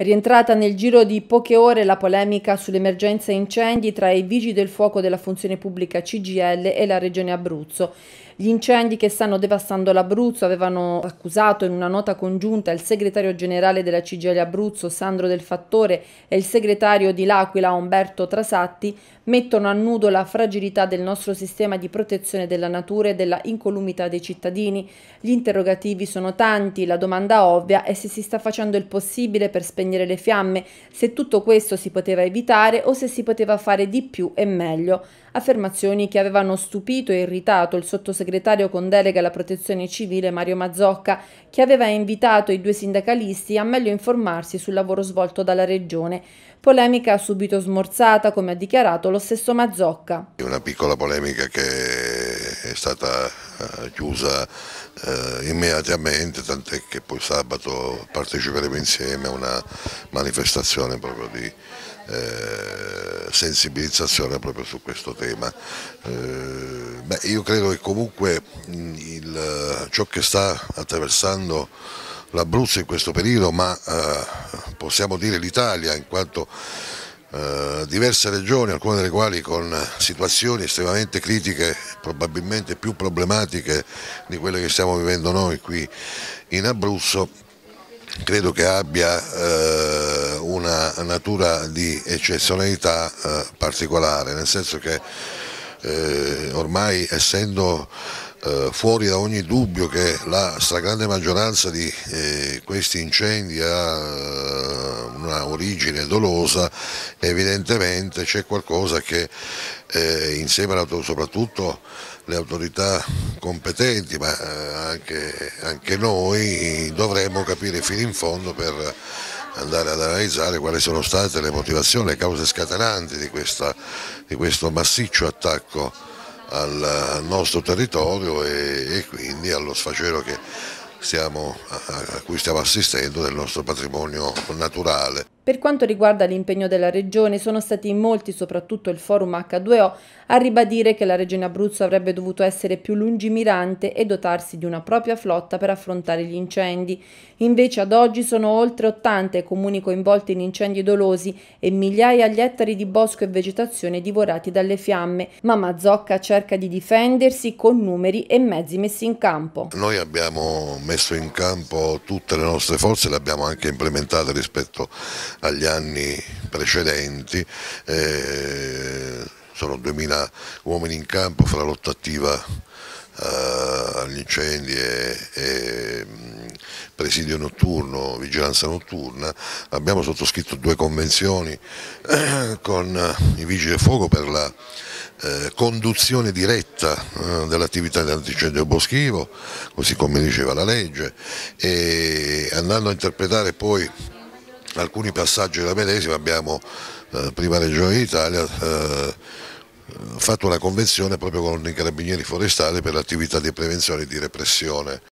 Rientrata nel giro di poche ore la polemica sull'emergenza incendi tra i vigili del fuoco della funzione pubblica CGL e la Regione Abruzzo. Gli incendi che stanno devastando l'Abruzzo avevano accusato in una nota congiunta il segretario generale della CGL Abruzzo Sandro Del Fattore e il segretario di L'Aquila Umberto Trasatti mettono a nudo la fragilità del nostro sistema di protezione della natura e della incolumità dei cittadini. Gli interrogativi sono tanti, la domanda ovvia è se si sta facendo il possibile per spegnere le fiamme, se tutto questo si poteva evitare o se si poteva fare di più e meglio affermazioni che avevano stupito e irritato il sottosegretario con delega alla protezione civile Mario Mazzocca, che aveva invitato i due sindacalisti a meglio informarsi sul lavoro svolto dalla Regione. Polemica subito smorzata, come ha dichiarato lo stesso Mazzocca. Una piccola polemica che è stata eh, chiusa eh, immediatamente, tant'è che poi sabato parteciperemo insieme a una manifestazione proprio di... Eh, sensibilizzazione proprio su questo tema. Eh, beh, io credo che comunque il, ciò che sta attraversando l'Abruzzo in questo periodo, ma eh, possiamo dire l'Italia in quanto eh, diverse regioni, alcune delle quali con situazioni estremamente critiche, probabilmente più problematiche di quelle che stiamo vivendo noi qui in Abruzzo, credo che abbia eh, una natura di eccezionalità eh, particolare, nel senso che eh, ormai essendo eh, fuori da ogni dubbio che la stragrande maggioranza di eh, questi incendi ha eh, una origine dolosa, evidentemente c'è qualcosa che eh, insieme soprattutto le autorità competenti, ma eh, anche, anche noi, dovremmo capire fino in fondo per andare ad analizzare quali sono state le motivazioni, le cause scatenanti di, questa, di questo massiccio attacco al, nostro territorio e, e, quindi allo sfacelo stiamo, a cui stiamo assistendo del nostro patrimonio naturale. Per quanto riguarda l'impegno della Regione, sono stati molti, soprattutto il forum H2O, a ribadire che la Regione Abruzzo avrebbe dovuto essere più lungimirante e dotarsi di una propria flotta per affrontare gli incendi. Invece ad oggi sono oltre 80 comuni coinvolti in incendi dolosi e migliaia gli ettari di bosco e vegetazione divorati dalle fiamme, ma Mazzocca cerca di difendersi con numeri e mezzi messi in campo. Noi abbiamo messo in campo tutte le nostre forze, le abbiamo anche implementate rispetto agli anni precedenti. Eh, sono 2000 uomini in campo fra lottativa eh, agli incendi e, e, mm, presidio notturno, vigilanza notturna. Abbiamo sottoscritto due convenzioni eh, con eh, i vigili del fuoco per la eh, conduzione diretta eh, dell'attività di antincendio boschivo, così come diceva la legge, e andando a interpretare poi da alcuni passaggi della medesima abbiamo, eh, prima Regione d'Italia, eh, fatto una convenzione proprio con i carabinieri forestali per l'attività di prevenzione e di repressione.